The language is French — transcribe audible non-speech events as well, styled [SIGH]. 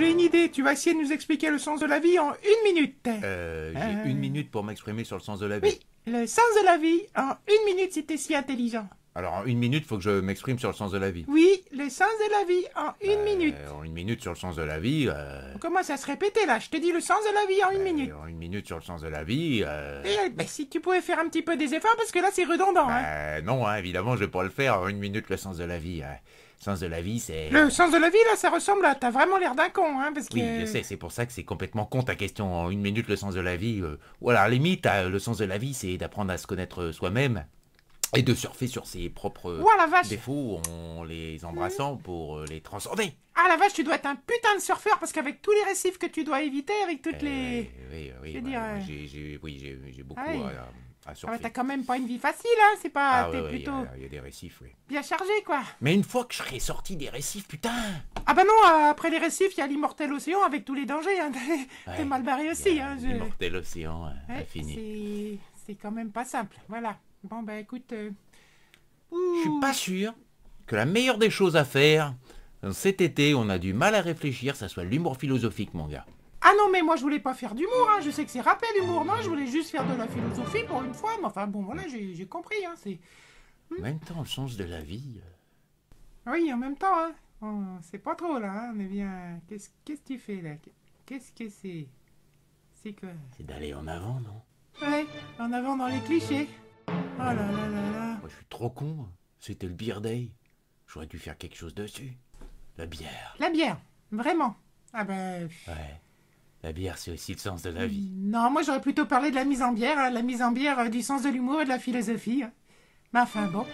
j'ai une idée. Tu vas essayer de nous expliquer le sens de la vie en une minute. Euh, j'ai euh. une minute pour m'exprimer sur le sens de la vie. Oui, le sens de la vie en une minute c'était si intelligent. Alors en une minute, il faut que je m'exprime sur le sens de la vie. Oui, le sens de la vie, en une minute. En une minute sur le sens de la vie. Comment On commence se répéter là, je te dis le sens de la vie en une minute. En une minute sur le sens de la vie. Et, si tu pouvais faire un petit peu des efforts, parce que là c'est redondant. Non, évidemment, je vais pas le faire en une minute le sens de la vie. Le sens de la vie, c'est. Le sens de la vie, là, ça ressemble à. T'as vraiment l'air d'un con, parce que. Oui, je sais, c'est pour ça que c'est complètement con ta question. En une minute, le sens de la vie. Ou alors, limite, le sens de la vie, c'est d'apprendre à se connaître soi-même. Et de surfer sur ses propres la vache. défauts en les embrassant pour euh, les transcender. Ah la vache, tu dois être un putain de surfeur parce qu'avec tous les récifs que tu dois éviter, avec toutes euh, les. Oui, oui, euh, oui. j'ai beaucoup ah, à, ah, surfer. Ah, t'as quand même pas une vie facile, hein, c'est pas. Ah, plutôt. Il y, a des récifs, oui. Bien chargé, quoi. Mais une fois que je serai sorti des récifs, putain Ah bah non, après les récifs, il y a l'immortel océan avec tous les dangers, hein. [LAUGHS] T'es mal barré aussi, hein. L'immortel océan, hein, fini. C'est quand même pas simple, voilà. Bon, bah écoute... Euh, je suis pas sûr que la meilleure des choses à faire euh, cet été, on a du mal à réfléchir, ça soit l'humour philosophique, mon gars. Ah non, mais moi je voulais pas faire d'humour, hein. je sais que c'est rappel humour, non, je voulais juste faire de la philosophie pour une fois, mais enfin bon, voilà, j'ai compris, hein, c'est... En hmm. même temps, le sens de la vie... Euh. Oui, en même temps, hein, c'est pas trop, là, on hein. mais bien, qu'est-ce que tu fais, là Qu'est-ce que c'est C'est quoi C'est d'aller en avant, non Ouais, en avant dans les clichés. Oh là là là là. je suis trop con. C'était le beer day. J'aurais dû faire quelque chose dessus. La bière. La bière, vraiment. Ah ben. Ouais. La bière, c'est aussi le sens de la vie. Non, moi j'aurais plutôt parlé de la mise en bière, hein. la mise en bière euh, du sens de l'humour et de la philosophie. Hein. Mais enfin bon.